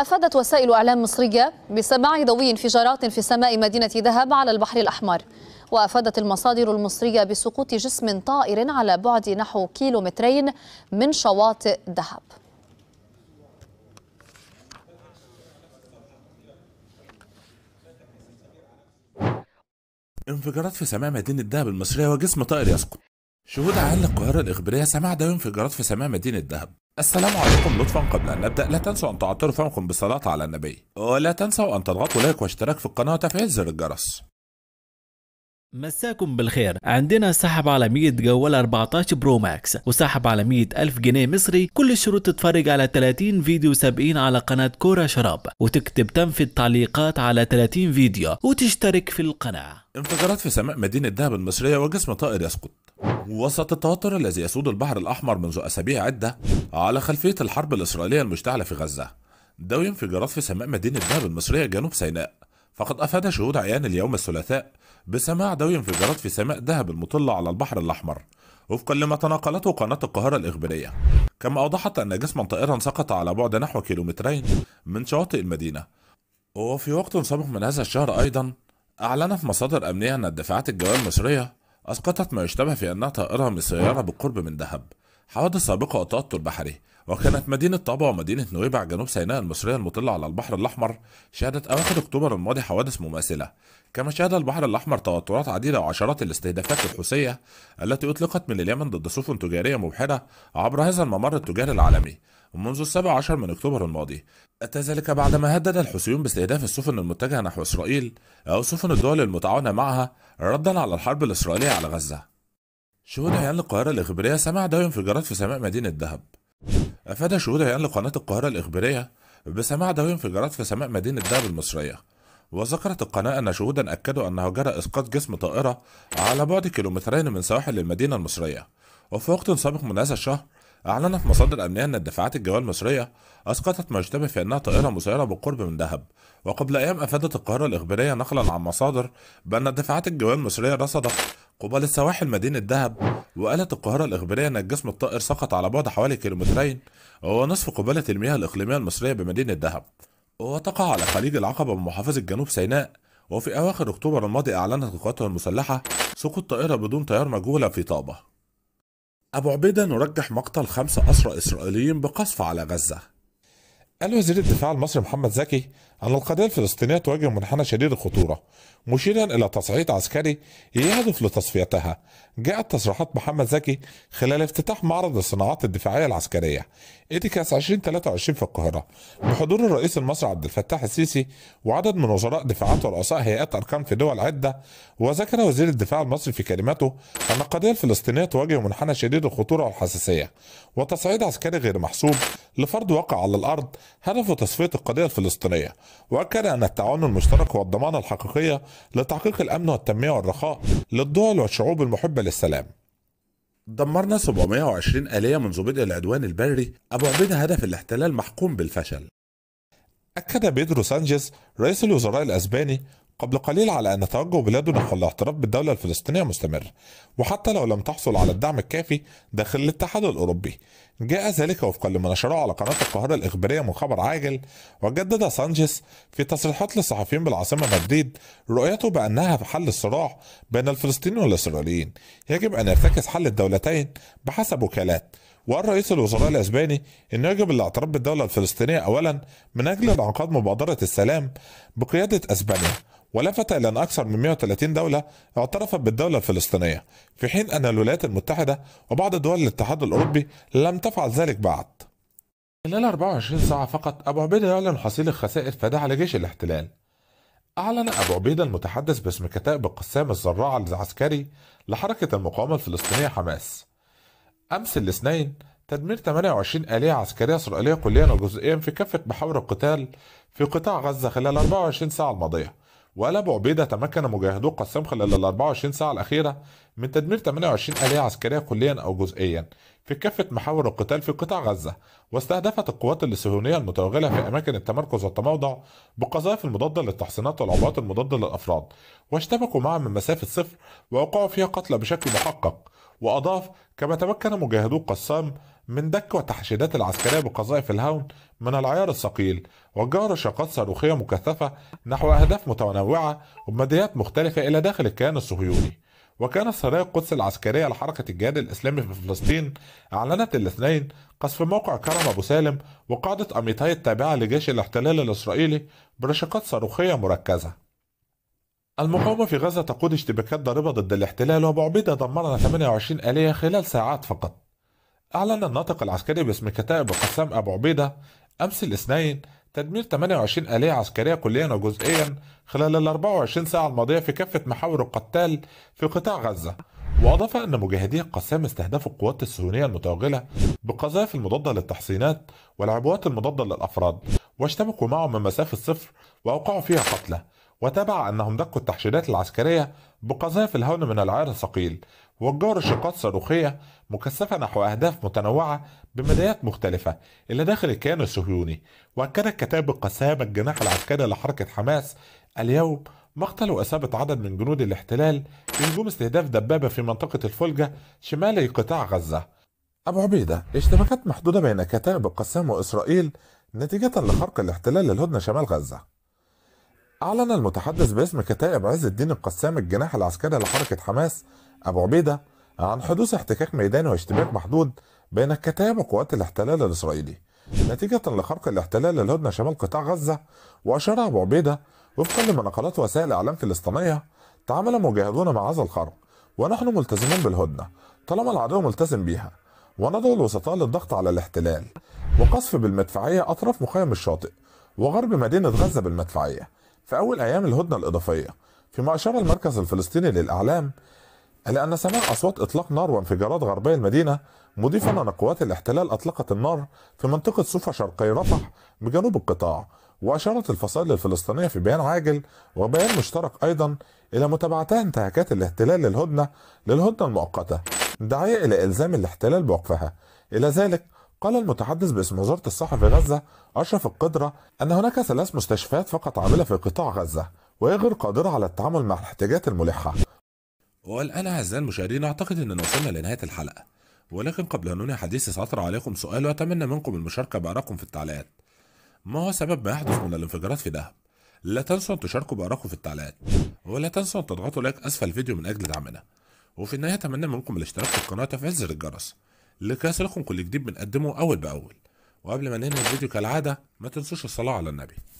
أفادت وسائل أعلام مصرية بسماع ضوي انفجارات في سماء مدينة ذهب على البحر الأحمر وأفادت المصادر المصرية بسقوط جسم طائر على بعد نحو كيلومترين من شواطئ ذهب انفجارات في سماء مدينة ذهب المصرية وجسم طائر يسقط شهود أعل القاهرة الإخبارية سمع دوام انفجارات في سماء مدينة ذهب السلام عليكم لطفا قبل ان نبدا لا تنسوا ان تعطروا فمكم بالصلاه على النبي ولا تنسوا ان تضغطوا لايك واشتراك في القناه وتفعيل زر الجرس مساكم بالخير عندنا سحب على 100 جوال 14 برو ماكس وسحب على 100 ألف جنيه مصري كل الشروط تتفرج على 30 فيديو سابقين على قناة كورة شراب وتكتب تم في التعليقات على 30 فيديو وتشترك في القناة انفجارات في سماء مدينة دهب المصرية وجسم طائر يسقط وسط التوتر الذي يسود البحر الأحمر منذ أسابيع عدة على خلفية الحرب الإسرائيلية المشتعلة في غزة دوي انفجارات في سماء مدينة دهب المصرية جنوب سيناء فقد أفاد شهود عيان اليوم الثلاثاء بسماع دوي انفجارات في سماء دهب المطلة على البحر الأحمر وفقا لما تناقلته قناة القاهرة الإخبارية كما أوضحت أن جسما طائرا سقط على بعد نحو كيلومترين من شواطئ المدينة وفي وقت سابق من هذا الشهر أيضا أعلنت مصادر أمنية أن الدفاعات الجوية المصرية أسقطت ما يشتبه في أنها طائرة من سيارة بالقرب من دهب حوادث سابقة وتوتر بحري وكانت مدينة طابا ومدينة نويبع جنوب سيناء المصرية المطلة على البحر الأحمر شهدت أواخر أكتوبر الماضي حوادث مماثلة كما شهد البحر الأحمر توترات عديدة وعشرات الاستهدافات الحوثية التي أطلقت من اليمن ضد سفن تجارية مبحرة عبر هذا الممر التجاري العالمي منذ السابع عشر من أكتوبر الماضي أتى ذلك بعدما هدد الحوثيون باستهداف السفن المتجهة نحو إسرائيل أو سفن الدول المتعاونة معها ردا على الحرب الإسرائيلية على غزة شهود عيان القاهرة الإخبارية سمع دوي انفجارات في سماء مدينة دهب أفاد شهود عيان لقناة القاهرة الإخبارية بسماع دوي انفجارات في سماء مدينة دهب المصرية وذكرت القناة أن شهودا أكدوا أنه جرى إسقاط جسم طائرة على بعد كيلومترين من سواحل المدينة المصرية وفي وقت سابق من هذا الشهر أعلنت مصادر أمنية أن الدفاعات الجوية المصرية أسقطت ما يشتبه في أنها طائرة مسيرة بالقرب من دهب، وقبل أيام أفادت القاهرة الإخبارية نقلا عن مصادر بأن الدفاعات الجوية المصرية رصدت قبال السواحل مدينة دهب، وقالت القاهرة الإخبارية أن الجسم الطائر سقط على بعد حوالي كيلومترين وهو نصف قبالة المياه الإقليمية المصرية بمدينة دهب، وتقع على خليج العقبة بمحافظة جنوب سيناء، وفي أواخر أكتوبر الماضي أعلنت القوات المسلحة سقوط طائرة بدون طيار مجهولة في طابة. أبو عبيدة نرجح مقتل خمسة أسرى إسرائيليين بقصف على غزة قال وزير الدفاع المصري محمد زكي أن القضية الفلسطينية تواجه منحنى شديد الخطورة مشيرا إلى تصعيد عسكري يهدف لتصفيتها جاءت تصريحات محمد زكي خلال افتتاح معرض الصناعات الدفاعية العسكرية ايديكاس 2023 في القاهرة بحضور الرئيس المصري عبد الفتاح السيسي وعدد من وزراء دفاعات ورؤساء هيئات أركان في دول عدة وذكر وزير الدفاع المصري في كلمته أن القضية الفلسطينية تواجه منحنى شديد الخطورة والحساسية وتصعيد عسكري غير محسوب لفرض واقع على الأرض هدفه تصفية القضية الفلسطينية وأكد أن التعاون المشترك هو الضمانة الحقيقية لتحقيق الأمن والتنمية والرخاء للدول والشعوب المحبة للسلام دمرنا 720 آلية منذ بدء العدوان البري أبو عبيدة هدف الاحتلال محكوم بالفشل أكد بيدرو سانشيز رئيس الوزراء الأسباني قبل قليل على أن توجه بلادنا نحو الاعتراف بالدولة الفلسطينية مستمر وحتى لو لم تحصل على الدعم الكافي داخل الاتحاد الأوروبي جاء ذلك وفقا لما نشره على قناة القاهرة الإخبارية من خبر عاجل وجدد سانجيس في تصريحات للصحفيين بالعاصمة مدريد رؤيته بأنها في حل الصراع بين الفلسطينيين والإسرائيليين يجب أن يرتكز حل الدولتين بحسب وكالات وقال رئيس الوزراء الاسباني انه يجب الاعتراف بالدوله الفلسطينيه اولا من اجل انعقاد مبادره السلام بقياده اسبانيا ولفت إلى أن أكثر من 130 دولة اعترفت بالدولة الفلسطينية في حين أن الولايات المتحدة وبعض دول الاتحاد الأوروبي لم تفعل ذلك بعد خلال 24 ساعة فقط أبو عبيدة يعلن حصيل الخسائر فادحة لجيش الاحتلال أعلن أبو عبيدة المتحدث باسم كتائب القسام الزراع العسكري لحركة المقاومة الفلسطينية حماس أمس الاثنين تدمير 28 آلية عسكرية إسرائيلية كليا وجزئيا في كافة محاور القتال في قطاع غزة خلال 24 ساعة الماضية وقال أبو عبيدة تمكن مجاهدو قسام خلال ال 24 ساعة الأخيرة من تدمير 28 آلية عسكرية كليا أو جزئيا في كافة محاور القتال في قطاع غزة واستهدفت القوات الصهيونية المتوغلة في أماكن التمركز والتموضع بقذائف المضادة للتحصينات والعبوات المضادة للأفراد واشتبكوا معها من مسافة صفر ووقعوا فيها قتلى بشكل محقق وأضاف كما تمكن مجاهدو قسام من دك وتحشيدات العسكرية بقذائف الهاون من العيار الثقيل وجهر شقات صاروخية مكثفة نحو أهداف متنوعة وبمديات مختلفة إلى داخل الكيان الصهيوني وكانت سرايا القدس العسكرية لحركة الجهاد الإسلامي في فلسطين أعلنت الاثنين قصف موقع كرم أبو سالم وقاعدة أميتاي التابعة لجيش الاحتلال الإسرائيلي برشقات صاروخية مركزة المقاومة في غزة تقود اشتباكات ضاربة ضد الاحتلال وبعبيدة دمرنا 28 آلية خلال ساعات فقط أعلن الناطق العسكري باسم كتائب حسام أبو عبيدة أمس الاثنين تدمير 28 آلية عسكرية كليا وجزئيا خلال ال 24 ساعة الماضية في كافة محاور القتال في قطاع غزة وأضاف أن مجاهدي القسام استهدفوا القوات الصهيونية المتوغلة بقذائف المضادة للتحصينات والعبوات المضادة للأفراد واشتبكوا معهم من مسافة صفر وأوقعوا فيها قتلى وتابع أنهم دقوا التحشيدات العسكرية بقذائف الهون من العير الثقيل وجروا رشقات صاروخية مكثفة نحو أهداف متنوعة بمدايات مختلفة إلى داخل الكيان الصهيوني وأكدت كتاب القسام الجناح العسكري لحركة حماس اليوم مقتل وإصابة عدد من جنود الاحتلال بهجوم استهداف دبابة في منطقة الفلجة شمالي قطاع غزة أبو عبيدة اشتباكات محدودة بين كتائب القسام وإسرائيل نتيجة لخرق الاحتلال للهدنة شمال غزة أعلن المتحدث باسم كتائب عز الدين القسام الجناح العسكري لحركة حماس أبو عبيدة عن حدوث احتكاك ميداني واشتباك محدود بين الكتائب وقوات الاحتلال الإسرائيلي نتيجة لخرق الاحتلال للهدنة شمال قطاع غزة وأشار أبو عبيدة وفقا لما نقلت وسائل الإعلام فلسطينية تعامل مجاهدون مع هذا الخرق ونحن ملتزمون بالهدنة طالما العدو ملتزم بيها وندعو الوسطاء للضغط على الاحتلال وقصف بالمدفعية أطراف مخيم الشاطئ وغرب مدينة غزة بالمدفعية في أول أيام الهدنة الإضافية فيما أشار المركز الفلسطيني للإعلام إلى أن سماع أصوات إطلاق نار وانفجارات غربي المدينة مضيفا أن قوات الاحتلال أطلقت النار في منطقة صوفا شرقي رفح بجنوب القطاع وأشارت الفصائل الفلسطينية في بيان عاجل وبيان مشترك أيضا إلى متابعتها انتهاكات الاحتلال للهدنة للهدنة المؤقتة داعية إلى إلزام الاحتلال بوقفها إلى ذلك قال المتحدث باسم وزارة الصحة في غزة أشرف القدرة أن هناك ثلاث مستشفيات فقط عاملة في قطاع غزة وهي غير قادرة على التعامل مع الاحتياجات الملحة والآن أعزائي المشاهدين أعتقد أننا وصلنا لنهاية الحلقة ولكن قبل أن ننهي حديثي سأطرح عليكم سؤال وأتمنى منكم المشاركة بآرائكم في التعليقات ما هو سبب ما يحدث من الانفجارات في دهب لا تنسوا ان تشاركوا بارائكم في التعليقات ولا تنسوا ان تضغطوا لايك اسفل الفيديو من اجل دعمنا وفي النهايه اتمنى منكم الاشتراك في القناه وتفعيل زر الجرس لكي يصلكم كل جديد بنقدمه اول باول وقبل ما ننهي الفيديو كالعاده ما تنسوش الصلاه على النبي